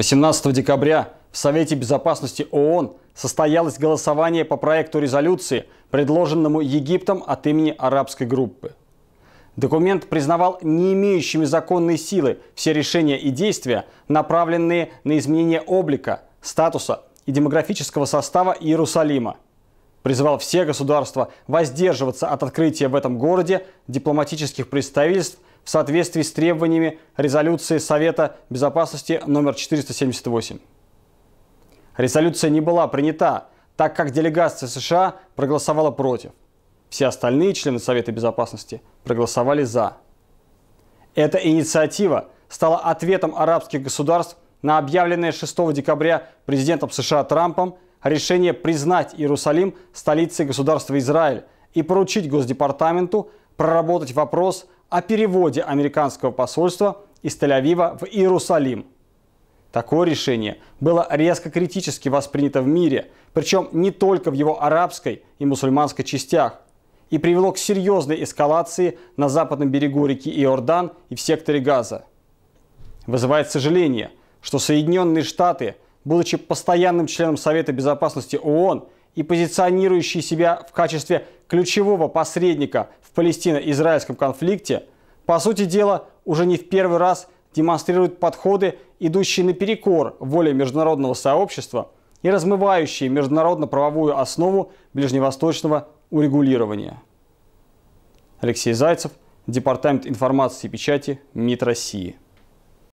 18 декабря в Совете Безопасности ООН состоялось голосование по проекту резолюции, предложенному Египтом от имени арабской группы. Документ признавал не имеющими законной силы все решения и действия, направленные на изменение облика, статуса и демографического состава Иерусалима. призывал все государства воздерживаться от открытия в этом городе дипломатических представительств в соответствии с требованиями резолюции Совета Безопасности номер 478. Резолюция не была принята, так как делегация США проголосовала против. Все остальные члены Совета Безопасности проголосовали «за». Эта инициатива стала ответом арабских государств на объявленное 6 декабря президентом США Трампом решение признать Иерусалим столицей государства Израиль и поручить Госдепартаменту проработать вопрос о переводе американского посольства из Тель-Авива в Иерусалим. Такое решение было резко критически воспринято в мире, причем не только в его арабской и мусульманской частях, и привело к серьезной эскалации на западном берегу реки Иордан и в секторе Газа. Вызывает сожаление, что Соединенные Штаты, будучи постоянным членом Совета Безопасности ООН и позиционирующий себя в качестве ключевого посредника в палестино-израильском конфликте, по сути дела, уже не в первый раз демонстрирует подходы, идущие наперекор воле международного сообщества и размывающие международно-правовую основу ближневосточного урегулирования. Алексей Зайцев, Департамент информации и печати МИД России.